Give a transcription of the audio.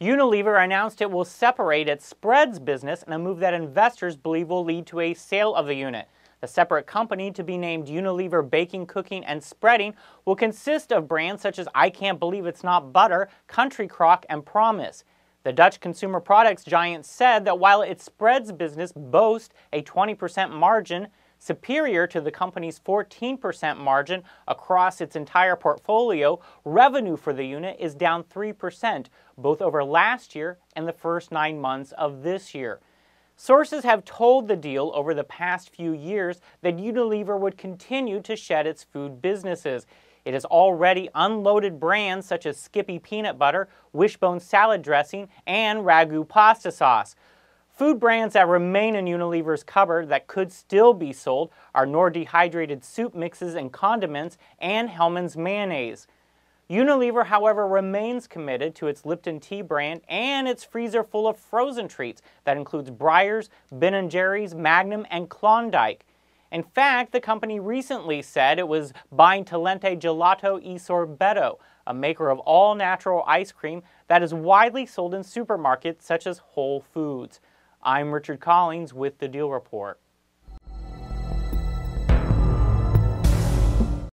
Unilever announced it will separate its spreads business in a move that investors believe will lead to a sale of the unit. The separate company to be named Unilever Baking, Cooking, and Spreading will consist of brands such as I Can't Believe It's Not Butter, Country Crock, and Promise. The Dutch consumer products giant said that while its spreads business boasts a 20% margin, superior to the company's 14% margin across its entire portfolio, revenue for the unit is down 3%, both over last year and the first nine months of this year. Sources have told the deal over the past few years that Unilever would continue to shed its food businesses. It has already unloaded brands such as Skippy peanut butter, Wishbone salad dressing, and Ragu pasta sauce. Food brands that remain in Unilever's cupboard that could still be sold are Knorr dehydrated soup mixes and condiments and Hellman's mayonnaise. Unilever, however, remains committed to its Lipton tea brand and its freezer full of frozen treats that includes Breyers, Ben & Jerry's, Magnum, and Klondike. In fact, the company recently said it was buying Talente Gelato e Sorbetto, a maker of all-natural ice cream that is widely sold in supermarkets such as Whole Foods. I'm Richard Collins with The Deal Report.